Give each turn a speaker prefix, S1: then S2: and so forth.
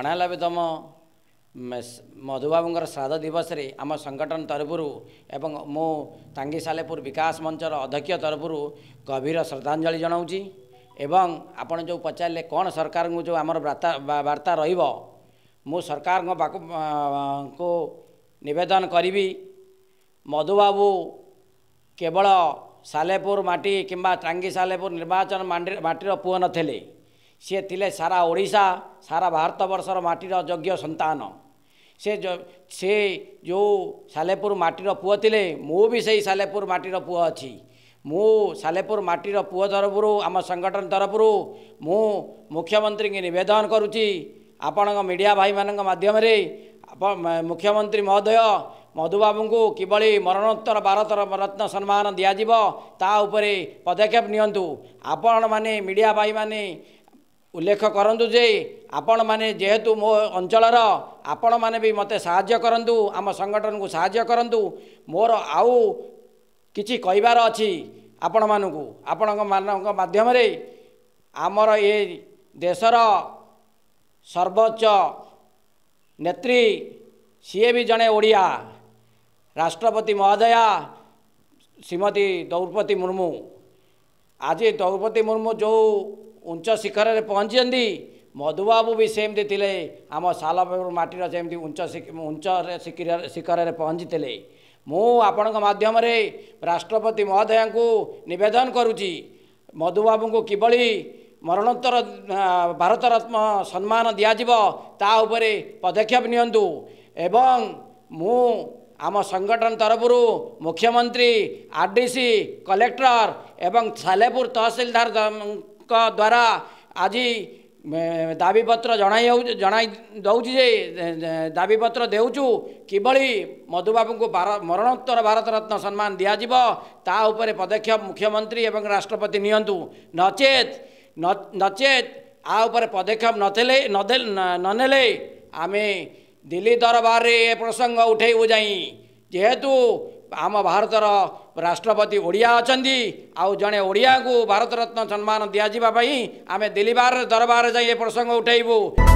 S1: ଅଣାନବେ ତମ ମଧୁବାବୁଙ୍କର ଶ୍ରାଦ୍ଧ ଦିବସରେ ଆମ ସଂଗଠନ ତରଫରୁ ଏବଂ ମୁଁ ତାଙ୍ଗି ସାଲେପୁର ବିକାଶ ମଞ୍ଚର ଅଧ୍ୟକ୍ଷ ତରଫରୁ ଗଭୀର ଶ୍ରଦ୍ଧାଞ୍ଜଳି ଜଣାଉଛି ଏବଂ ଆପଣ ଯେଉଁ ପଚାରିଲେ କ'ଣ ସରକାରଙ୍କୁ ଯେଉଁ ଆମର ବାର୍ତ୍ତା ବାର୍ତ୍ତା ରହିବ ମୁଁ ସରକାରଙ୍କ ପାଖକୁ ନିବେଦନ କରିବି ମଧୁବାବୁ କେବଳ ସାଲେପୁର ମାଟି କିମ୍ବା ଟାଙ୍ଗି ସାଲେପୁର ନିର୍ବାଚନ ମାଟିର ପୁଅ ନଥିଲେ ସିଏ ଥିଲେ ସାରା ଓଡ଼ିଶା ସାରା ଭାରତ ବର୍ଷର ମାଟିର ଯୋଗ୍ୟ ସନ୍ତାନ ସେ ସେ ଯେଉଁ ସାଲେପୁର ମାଟିର ପୁଅ ଥିଲେ ମୁଁ ବି ସେଇ ସାଲେପୁର ମାଟିର ପୁଅ ଅଛି ମୁଁ ସାଲେପୁର ମାଟିର ପୁଅ ତରଫରୁ ଆମ ସଂଗଠନ ତରଫରୁ ମୁଁ ମୁଖ୍ୟମନ୍ତ୍ରୀଙ୍କୁ ନିବେଦନ କରୁଛି ଆପଣଙ୍କ ମିଡ଼ିଆ ଭାଇମାନଙ୍କ ମାଧ୍ୟମରେ ଆପଣ ମୁଖ୍ୟମନ୍ତ୍ରୀ ମହୋଦୟ ମଧୁବାବୁଙ୍କୁ କିଭଳି ମରଣୋତ୍ତର ଭାରତର ରତ୍ନ ସମ୍ମାନ ଦିଆଯିବ ତା ଉପରେ ପଦକ୍ଷେପ ନିଅନ୍ତୁ ଆପଣମାନେ ମିଡ଼ିଆ ଭାଇମାନେ ଉଲ୍ଲେଖ କରନ୍ତୁ ଯେ ଆପଣମାନେ ଯେହେତୁ ମୋ ଅଞ୍ଚଳର ଆପଣମାନେ ବି ମୋତେ ସାହାଯ୍ୟ କରନ୍ତୁ ଆମ ସଂଗଠନକୁ ସାହାଯ୍ୟ କରନ୍ତୁ ମୋର ଆଉ କିଛି କହିବାର ଅଛି ଆପଣମାନଙ୍କୁ ଆପଣଙ୍କ ମାନଙ୍କ ମାଧ୍ୟମରେ ଆମର ଏ ଦେଶର ସର୍ବୋଚ୍ଚ ନେତ୍ରୀ ସିଏ ବି ଜଣେ ଓଡ଼ିଆ ରାଷ୍ଟ୍ରପତି ମହୋଦୟା ଶ୍ରୀମତୀ ଦ୍ରୌପଦୀ ମୁର୍ମୁ ଆଜି ଦ୍ରୌପଦୀ ମୁର୍ମୁ ଯେଉଁ ଉଞ୍ଚ ଶିଖରରେ ପହଞ୍ଚିଛନ୍ତି ମଧୁବାବୁ ବି ସେମିତି ଥିଲେ ଆମ ସାଲ ମାଟିର ସେମିତି ଉଞ୍ଚ ଉଞ୍ଚରେ ଶିଖରରେ ପହଞ୍ଚିଥିଲେ ମୁଁ ଆପଣଙ୍କ ମାଧ୍ୟମରେ ରାଷ୍ଟ୍ରପତି ମହୋଦୟଙ୍କୁ ନିବେଦନ କରୁଛି ମଧୁବାବୁଙ୍କୁ କିଭଳି ମରଣୋତ୍ତର ଭାରତରତ୍ନ ସମ୍ମାନ ଦିଆଯିବ ତା ଉପରେ ପଦକ୍ଷେପ ନିଅନ୍ତୁ ଏବଂ ମୁଁ ଆମ ସଂଗଠନ ତରଫରୁ ମୁଖ୍ୟମନ୍ତ୍ରୀ ଆର୍ ଡି ସି କଲେକ୍ଟର ଏବଂ ସାଲେପୁର ତହସିଲଦାର ଦ୍ୱାରା ଆଜି ଦାବିପତ୍ର ଜଣାଇ ଜଣାଇ ଦେଉଛି ଯେ ଦାବିପତ୍ର ଦେଉଛୁ କିଭଳି ମଧୁବାବୁଙ୍କୁ ମରଣୋତ୍ତର ଭାରତରତ୍ନ ସମ୍ମାନ ଦିଆଯିବ ତା ଉପରେ ପଦକ୍ଷେପ ମୁଖ୍ୟମନ୍ତ୍ରୀ ଏବଂ ରାଷ୍ଟ୍ରପତି ନିଅନ୍ତୁ ନଚେତ୍ ନଚେତ୍ ଆ ଉପରେ ପଦକ୍ଷେପ ନଥିଲେ ନନେଲେ ଆମେ ଦିଲ୍ଲୀ ଦରବାରରେ ଏ ପ୍ରସଙ୍ଗ ଉଠେଇବୁ ଯାଇ ଯେହେତୁ ଆମ ଭାରତର राष्ट्रपति ओडिया अहिले आउ ओडिया जे भारत रत्न सम्मान दिइ दिबार दरबार जाँ प्रसंग उठैबु